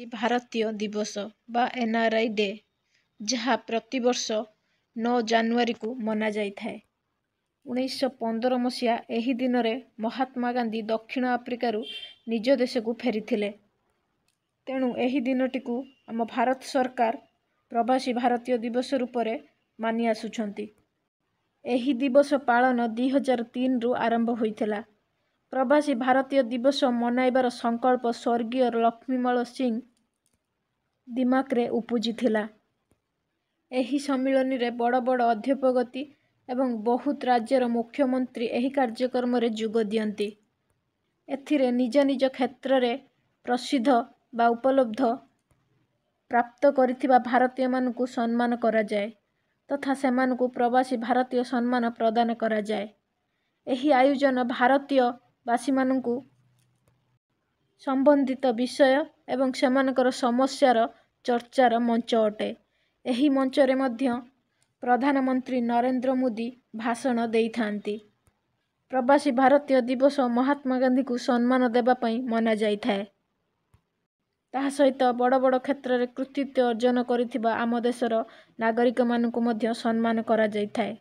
ଆଜି ଭାରତୀୟ ଦିବସ ବା ଏନ୍ଆର୍ଆଇ ଡେ ଯାହା ପ୍ରତିବର୍ଷ ନଅ ଜାନୁଆରୀକୁ ମନାଯାଇଥାଏ ଉଣେଇଶହ ପନ୍ଦର ମସିହା ଏହି ଦିନରେ ମହାତ୍ମା ଗାନ୍ଧୀ ଦକ୍ଷିଣ ଆଫ୍ରିକାରୁ ନିଜ ଦେଶକୁ ଫେରିଥିଲେ ତେଣୁ ଏହି ଦିନଟିକୁ ଆମ ଭାରତ ସରକାର ପ୍ରବାସୀ ଭାରତୀୟ ଦିବସ ରୂପରେ ମାନି ଆସୁଛନ୍ତି ଏହି ଦିବସ ପାଳନ ଦୁଇ ହଜାର ତିନିରୁ ଆରମ୍ଭ ହୋଇଥିଲା ପ୍ରବାସୀ ଭାରତୀୟ ଦିବସ ମନାଇବାର ସଂକଳ୍ପ ସ୍ୱର୍ଗୀୟ ଲକ୍ଷ୍ମୀମଳ ସିଂ ଦିମାକରେ ଉପୁଜିଥିଲା ଏହି ସମ୍ମିଳନୀରେ ବଡ଼ ବଡ଼ ଅଧ୍ୟପଗତି ଏବଂ ବହୁତ ରାଜ୍ୟର ମୁଖ୍ୟମନ୍ତ୍ରୀ ଏହି କାର୍ଯ୍ୟକ୍ରମରେ ଯୋଗ ଦିଅନ୍ତି ଏଥିରେ ନିଜ ନିଜ କ୍ଷେତ୍ରରେ ପ୍ରସିଦ୍ଧ ବା ଉପଲବ୍ଧ ପ୍ରାପ୍ତ କରିଥିବା ଭାରତୀୟମାନଙ୍କୁ ସମ୍ମାନ କରାଯାଏ ତଥା ସେମାନଙ୍କୁ ପ୍ରବାସୀ ଭାରତୀୟ ସମ୍ମାନ ପ୍ରଦାନ କରାଯାଏ ଏହି ଆୟୋଜନ ଭାରତୀୟବାସୀମାନଙ୍କୁ ସମ୍ବନ୍ଧିତ ବିଷୟ ଏବଂ ସେମାନଙ୍କର ସମସ୍ୟାର ଚର୍ଚ୍ଚାର ମଞ୍ଚ ଅଟେ ଏହି ମଞ୍ଚରେ ମଧ୍ୟ ପ୍ରଧାନମନ୍ତ୍ରୀ ନରେନ୍ଦ୍ର ମୋଦି ଭାଷଣ ଦେଇଥାନ୍ତି ପ୍ରବାସୀ ଭାରତୀୟ ଦିବସ ମହାତ୍ମା ଗାନ୍ଧୀଙ୍କୁ ସମ୍ମାନ ଦେବା ପାଇଁ ମନାଯାଇଥାଏ ତାହା ସହିତ ବଡ଼ ବଡ଼ କ୍ଷେତ୍ରରେ କୃତିତ୍ୱ ଅର୍ଜନ କରିଥିବା ଆମ ଦେଶର ନାଗରିକମାନଙ୍କୁ ମଧ୍ୟ ସମ୍ମାନ କରାଯାଇଥାଏ